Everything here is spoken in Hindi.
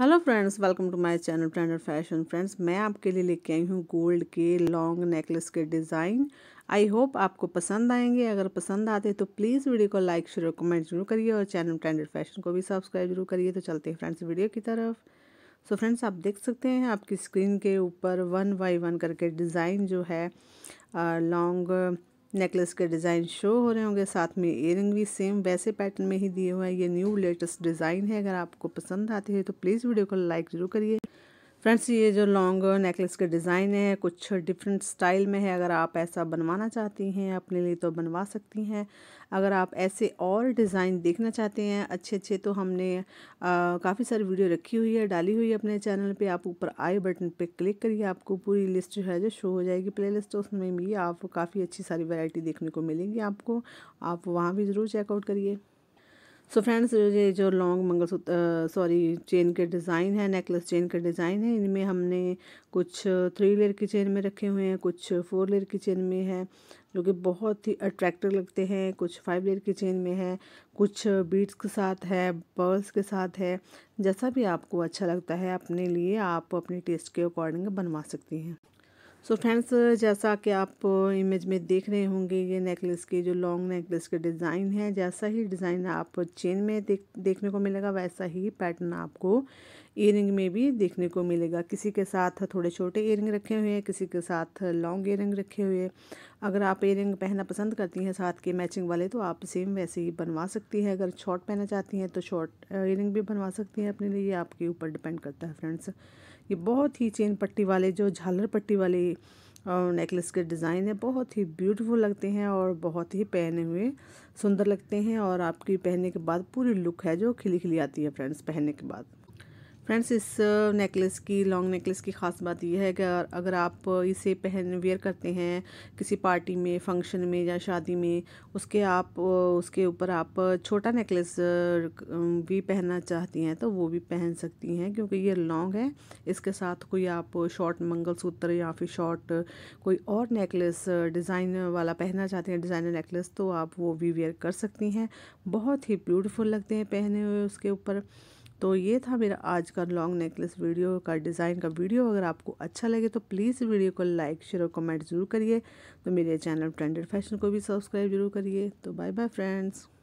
hello friends welcome to my channel trender fashion friends मैं आपके लिए लेके आई हूँ गोल्ड के लॉन्ग नेकलेस के डिज़ाइन आई होप आपको पसंद आएंगे अगर पसंद आते तो प्लीज़ वीडियो को लाइक शेयर कमेंट जरूर करिए और चैनल ट्रेंडर फैशन को भी सब्सक्राइब जरूर करिए तो चलते हैं फ्रेंड्स वीडियो की तरफ सो so फ्रेंड्स आप देख सकते हैं आपकी स्क्रीन के ऊपर वन बाई वन करके डिज़ाइन जो है लॉन्ग uh, नेकलेस के डिज़ाइन शो हो रहे होंगे साथ में इयर भी सेम वैसे पैटर्न में ही दिए हुए हैं ये न्यू लेटेस्ट डिज़ाइन है अगर आपको पसंद आती है तो प्लीज़ वीडियो को लाइक ज़रूर करिए फ्रेंड्स ये जो लॉन्ग नेकलेस के डिज़ाइन है कुछ डिफरेंट स्टाइल में है अगर आप ऐसा बनवाना चाहती हैं अपने लिए तो बनवा सकती हैं अगर आप ऐसे और डिज़ाइन देखना चाहते हैं अच्छे अच्छे तो हमने काफ़ी सारी वीडियो रखी हुई है डाली हुई है अपने चैनल पे आप ऊपर आई बटन पे क्लिक करिए आपको पूरी लिस्ट जो है जो शो हो जाएगी प्ले तो उसमें भी आप काफ़ी अच्छी सारी वैरायटी देखने को मिलेगी आपको आप वहाँ भी ज़रूर चेकआउट करिए सो फ्रेंड्स ये जो लॉन्ग मंगलसूत्र सॉरी चेन के डिज़ाइन है नेकलेस चेन के डिज़ाइन है इनमें हमने कुछ थ्री लेयर की चेन में रखे हुए हैं कुछ फोर लेयर की चेन में है जो कि बहुत ही अट्रैक्टिव लगते हैं कुछ फाइव लेयर की चेन में है कुछ बीट्स के साथ है पर्ल्स के साथ है जैसा भी आपको अच्छा लगता है अपने लिए आप अपने टेस्ट के अकॉर्डिंग बनवा सकती हैं सो so फ्रेंड्स जैसा कि आप इमेज में देख रहे होंगे ये नेकलेस के जो लॉन्ग नेकलेस के डिज़ाइन है जैसा ही डिज़ाइन आप चेन में देख देखने को मिलेगा वैसा ही पैटर्न आपको ईयरिंग में भी देखने को मिलेगा किसी के साथ थोड़े छोटे ईयरिंग रखे हुए हैं किसी के साथ लॉन्ग ईयरिंग रखे हुए हैं अगर आप ईयरिंग पहनना पसंद करती हैं साथ के मैचिंग वाले तो आप सेम वैसे ही बनवा सकती हैं अगर शॉर्ट पहनना चाहती हैं तो शॉर्ट ईयरिंग भी बनवा सकती हैं अपने लिए आपके ऊपर डिपेंड करता है फ्रेंड्स ये बहुत ही चेन पट्टी वाले जो झालर पट्टी वाले और नेकलेस के डिज़ाइन है बहुत ही ब्यूटीफुल लगते हैं और बहुत ही पहने हुए सुंदर लगते हैं और आपकी पहनने के बाद पूरी लुक है जो खिली खिली आती है फ्रेंड्स पहनने के बाद फ्रेंड्स इस नेकलेस की लॉन्ग नेकलेस की ख़ास बात यह है कि अगर आप इसे पहन वेयर करते हैं किसी पार्टी में फंक्शन में या शादी में उसके आप उसके ऊपर आप छोटा नेकलेस भी पहनना चाहती हैं तो वो भी पहन सकती हैं क्योंकि ये लॉन्ग है इसके साथ कोई आप शॉर्ट मंगलसूत्र या फिर शॉर्ट कोई और नेकलेस डिज़ाइन वाला पहनना चाहते हैं डिज़ाइनर नेकलेस तो आप वो भी वेयर कर सकती हैं बहुत ही ब्यूटीफुल लगते हैं पहने हुए उसके ऊपर तो ये था मेरा आज का लॉन्ग नेकलेस वीडियो का डिज़ाइन का वीडियो अगर आपको अच्छा लगे तो प्लीज़ वीडियो को लाइक शेयर और कमेंट ज़रूर करिए तो मेरे चैनल ट्रेंडेड फैशन को भी सब्सक्राइब जरूर करिए तो बाय बाय फ्रेंड्स